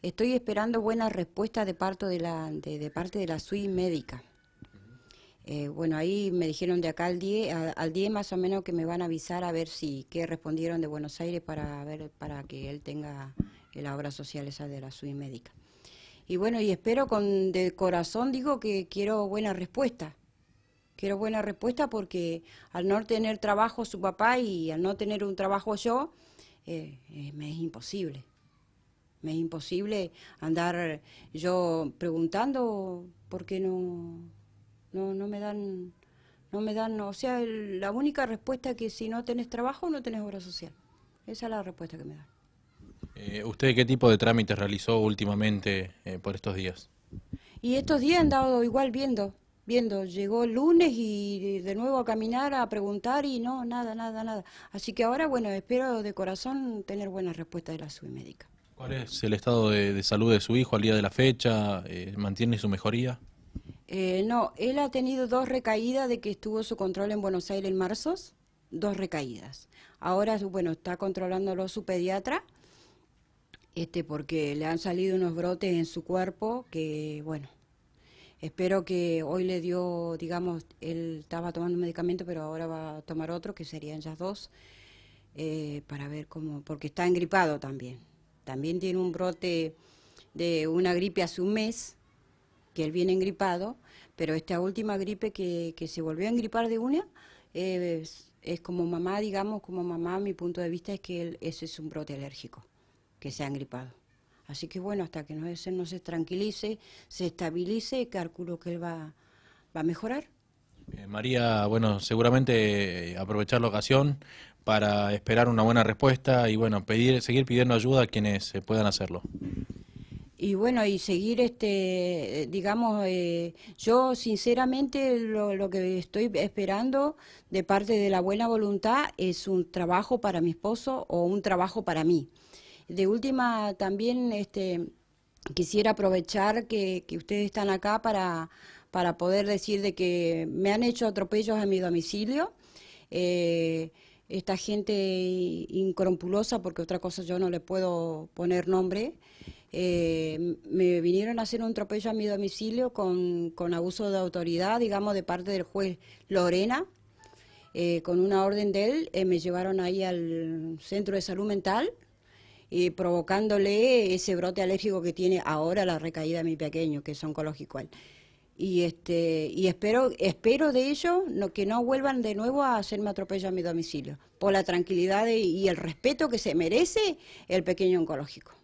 Estoy esperando buenas respuestas de, parte de, la, de, parte de la SUI médica. Eh, bueno, ahí me dijeron de acá al 10, al más o menos que me van a avisar a ver si qué respondieron de Buenos Aires para ver para que él tenga la obra social esa de la SUI médica. Y bueno, y espero con de corazón digo que quiero buena respuesta. Quiero buena respuesta porque al no tener trabajo su papá y al no tener un trabajo yo, eh, eh, me es imposible. Me es imposible andar yo preguntando porque no, no, no me dan, no me dan, o sea, la única respuesta es que si no tenés trabajo no tenés obra social. Esa es la respuesta que me dan. Eh, ¿Usted qué tipo de trámites realizó últimamente eh, por estos días? Y estos días han dado igual viendo, viendo. Llegó el lunes y de nuevo a caminar, a preguntar y no, nada, nada, nada. Así que ahora, bueno, espero de corazón tener buena respuesta de la submédica. ¿Cuál eh, es el estado de, salud de su hijo al día de la fecha? Eh, ¿Mantiene su mejoría? Eh, no, él ha tenido dos recaídas de que estuvo su control en Buenos Aires en marzo, dos recaídas. Ahora, bueno, está controlándolo su pediatra, este, porque le han salido unos brotes en su cuerpo que, bueno, espero que hoy le dio, digamos, él estaba tomando un medicamento, pero ahora va a tomar otro, que serían ya dos, para ver cómo, porque está engripado también también tiene un brote de una gripe hace un mes, que él viene engripado, pero esta última gripe que, se volvió a engripar de una, es, como mamá, digamos, como mamá, mi punto de vista es que ese es un brote alérgico, que se ha engripado. Así que bueno, hasta que no, se, no se tranquilice, se estabilice, calculo que él va, va a mejorar. Eh, María, bueno, seguramente aprovechar la ocasión para esperar una buena respuesta y bueno, pedir, seguir pidiendo ayuda a quienes puedan hacerlo. Y bueno, y seguir, este, digamos, eh, yo sinceramente lo, que estoy esperando de parte de la buena voluntad es un trabajo para mi esposo o un trabajo para mí. De última, también este, quisiera aprovechar que, ustedes están acá para, para poder decir de que me han hecho atropellos a mi domicilio. Eh, esta gente incrompulosa, porque otra cosa yo no le puedo poner nombre, eh, me vinieron a hacer un tropello a mi domicilio con, abuso de autoridad, digamos, de parte del juez Lorena. Eh, con una orden de él, eh, me llevaron ahí al centro de salud mental, y provocándole ese brote alérgico que tiene ahora la recaída de mi pequeño, que es oncológico y este y espero espero de ellos que no vuelvan de nuevo a hacerme atropello a mi domicilio por la tranquilidad y el respeto que se merece el pequeño oncológico